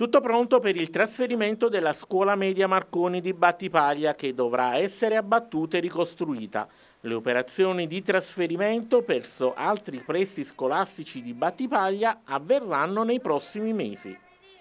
Tutto pronto per il trasferimento della scuola media Marconi di Battipaglia che dovrà essere abbattuta e ricostruita. Le operazioni di trasferimento verso altri pressi scolastici di Battipaglia avverranno nei prossimi mesi.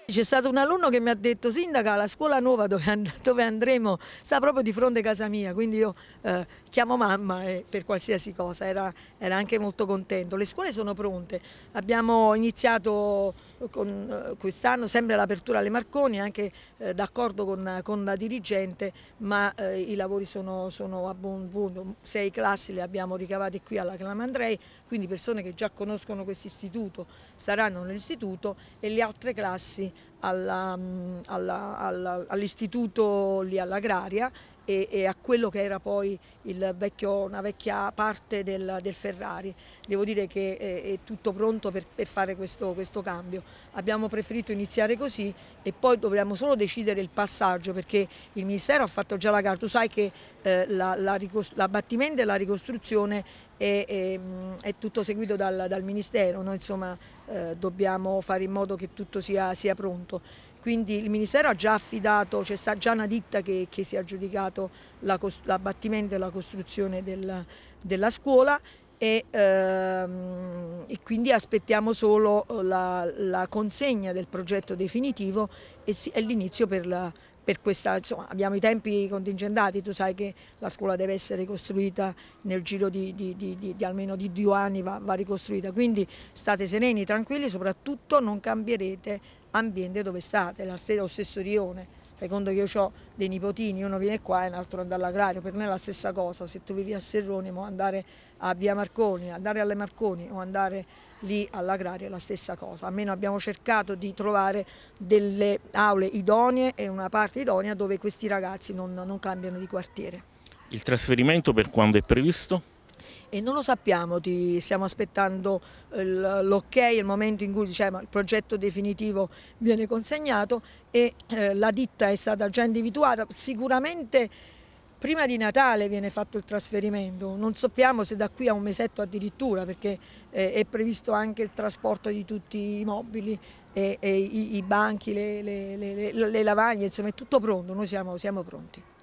C'è stato un alunno che mi ha detto, sindaca, la scuola nuova dove, andremo sta proprio di fronte a casa mia, quindi io eh, chiamo mamma eh, per qualsiasi cosa, era, era anche molto contento. Le scuole sono pronte, abbiamo iniziato eh, quest'anno sempre l'apertura alle Marconi, anche eh, d'accordo con, con, la dirigente, ma eh, i lavori sono, sono, a buon punto, sei classi le abbiamo ricavate qui alla Clamandrei, quindi persone che già conoscono questo istituto saranno nell'istituto e le altre classi Mm, all'istituto lì all'agraria e, e, a quello che era poi vecchio, una vecchia parte del, del, Ferrari. Devo dire che è, è tutto pronto per, per fare questo, questo, cambio. Abbiamo preferito iniziare così e poi dobbiamo solo decidere il passaggio perché il Ministero ha fatto già la carta. Tu sai che l'abbattimento eh, la, la e la ricostruzione è, è, mm, è tutto seguito dal, dal Ministero, noi insomma, eh, dobbiamo fare in modo che tutto sia, sia pronto. Quindi il Ministero ha già affidato, c'è cioè già una ditta che, che si è aggiudicato l'abbattimento e la costruzione della, della scuola e, ehm, e, quindi aspettiamo solo la, la, consegna del progetto definitivo e, e l'inizio per la per questa, insomma, abbiamo i tempi contingentati, tu sai che la scuola deve essere costruita nel giro di, di, di, di almeno di due anni va, va ricostruita, quindi state sereni, tranquilli, soprattutto non cambierete ambiente dove state, lo stesso rione secondo che io ho dei nipotini, uno viene qua e l'altro altro all'agrario, per me è la stessa cosa, se tu vivi a Serrone, andare a via Marconi, andare alle Marconi o andare lì all'agrario è la stessa cosa, almeno abbiamo cercato di trovare delle aule idonee e una parte idonea dove questi ragazzi non, non cambiano di quartiere. Il trasferimento per quando è previsto? e non lo sappiamo, ti stiamo aspettando eh, l'ok, il momento in cui diciamo, il progetto definitivo viene consegnato e eh, la ditta è stata già individuata, sicuramente prima di Natale viene fatto il trasferimento, non sappiamo se da qui a un mesetto addirittura perché eh, è previsto anche il trasporto di tutti i mobili, e, e i, i, banchi, le, le, le, le, lavagne, insomma è tutto pronto, noi siamo, siamo pronti.